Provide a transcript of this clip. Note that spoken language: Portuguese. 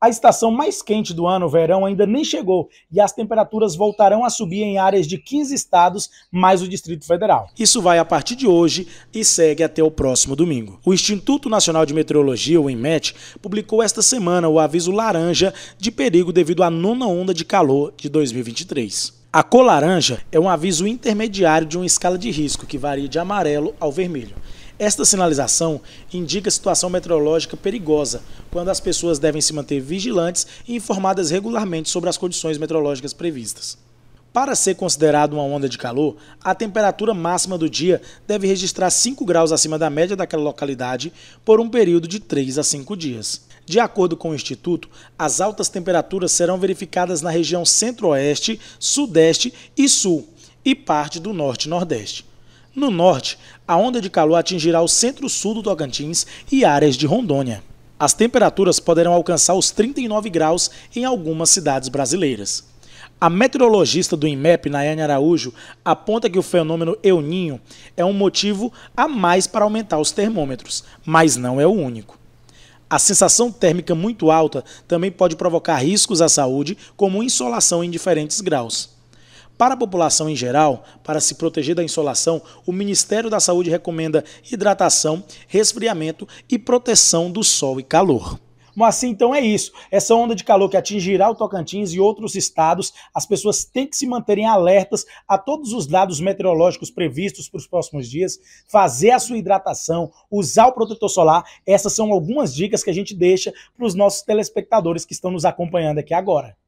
A estação mais quente do ano, o verão, ainda nem chegou e as temperaturas voltarão a subir em áreas de 15 estados, mais o Distrito Federal. Isso vai a partir de hoje e segue até o próximo domingo. O Instituto Nacional de Meteorologia, o INMET, publicou esta semana o aviso laranja de perigo devido à nona onda de calor de 2023. A cor laranja é um aviso intermediário de uma escala de risco que varia de amarelo ao vermelho. Esta sinalização indica situação meteorológica perigosa, quando as pessoas devem se manter vigilantes e informadas regularmente sobre as condições meteorológicas previstas. Para ser considerado uma onda de calor, a temperatura máxima do dia deve registrar 5 graus acima da média daquela localidade por um período de 3 a 5 dias. De acordo com o Instituto, as altas temperaturas serão verificadas na região centro-oeste, sudeste e sul, e parte do norte-nordeste. No norte, a onda de calor atingirá o centro-sul do Tocantins e áreas de Rondônia. As temperaturas poderão alcançar os 39 graus em algumas cidades brasileiras. A meteorologista do IMEP, Nayane Araújo, aponta que o fenômeno El Ninho é um motivo a mais para aumentar os termômetros, mas não é o único. A sensação térmica muito alta também pode provocar riscos à saúde, como insolação em diferentes graus. Para a população em geral, para se proteger da insolação, o Ministério da Saúde recomenda hidratação, resfriamento e proteção do sol e calor. Moacir, assim? então é isso. Essa onda de calor que atingirá o Tocantins e outros estados, as pessoas têm que se manterem alertas a todos os dados meteorológicos previstos para os próximos dias, fazer a sua hidratação, usar o protetor solar. Essas são algumas dicas que a gente deixa para os nossos telespectadores que estão nos acompanhando aqui agora.